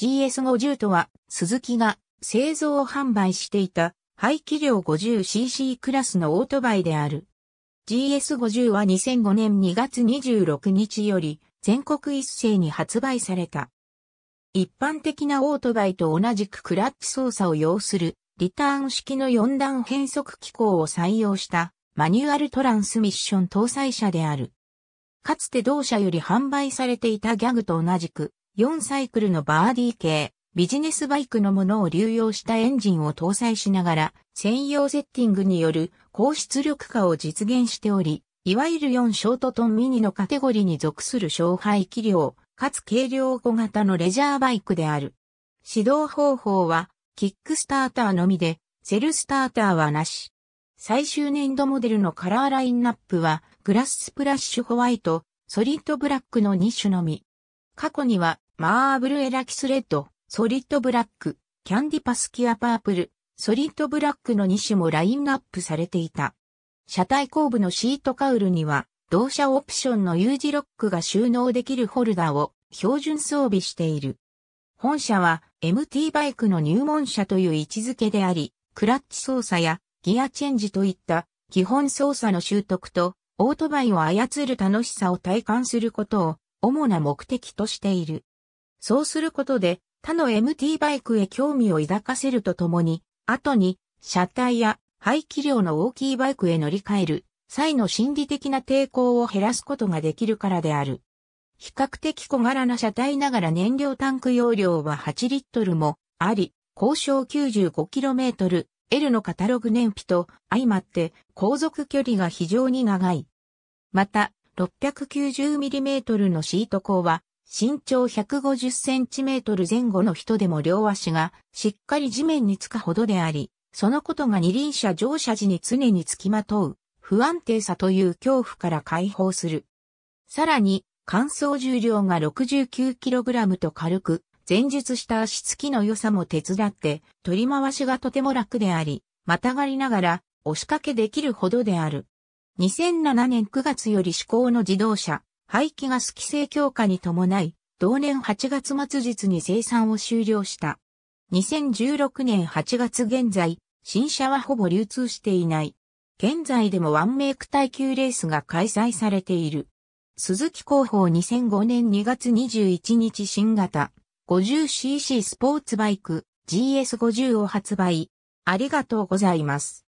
GS50 とは、スズキが製造販売していた排気量 50cc クラスのオートバイである。GS50 は2005年2月26日より全国一斉に発売された。一般的なオートバイと同じくクラッチ操作を要するリターン式の4段変速機構を採用したマニュアルトランスミッション搭載車である。かつて同社より販売されていたギャグと同じく4サイクルのバーディー系、ビジネスバイクのものを流用したエンジンを搭載しながら、専用セッティングによる高出力化を実現しており、いわゆる4ショートトンミニのカテゴリーに属する勝敗気量、かつ軽量小型のレジャーバイクである。指導方法は、キックスターターのみで、セルスターターはなし。最終年度モデルのカラーラインナップは、グラススプラッシュホワイト、ソリッドブラックの2種のみ。過去には、マーブルエラキスレッド、ソリッドブラック、キャンディパスキアパープル、ソリッドブラックの2種もラインナップされていた。車体後部のシートカウルには、同社オプションの U 字ロックが収納できるホルダーを標準装備している。本社は MT バイクの入門車という位置づけであり、クラッチ操作やギアチェンジといった基本操作の習得とオートバイを操る楽しさを体感することを主な目的としている。そうすることで他の MT バイクへ興味を抱かせるとともに、後に車体や排気量の大きいバイクへ乗り換える際の心理的な抵抗を減らすことができるからである。比較的小柄な車体ながら燃料タンク容量は8リットルもあり、交渉 95km、L のカタログ燃費と相まって航続距離が非常に長い。また、690mm のシート高は身長150センチメートル前後の人でも両足がしっかり地面につくほどであり、そのことが二輪車乗車時に常につきまとう不安定さという恐怖から解放する。さらに、乾燥重量が 69kg と軽く、前述した足つきの良さも手伝って、取り回しがとても楽であり、またがりながら押しかけできるほどである。2007年9月より試行の自動車、排気ガス規制強化に伴い、同年8月末日に生産を終了した。2016年8月現在、新車はほぼ流通していない。現在でもワンメイク耐久レースが開催されている。鈴木広報2005年2月21日新型 50cc スポーツバイク GS50 を発売。ありがとうございます。